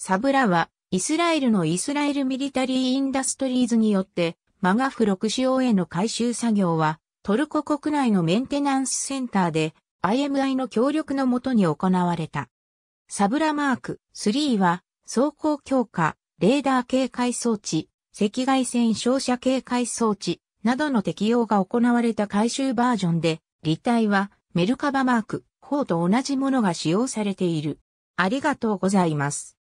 サブラは、イスラエルのイスラエルミリタリーインダストリーズによって、マガフ6使用への回収作業は、トルコ国内のメンテナンスセンターで、IMI の協力のもとに行われた。サブラマーク3は、走行強化、レーダー警戒装置、赤外線照射警戒装置などの適用が行われた回収バージョンで、立体はメルカバマーク4と同じものが使用されている。ありがとうございます。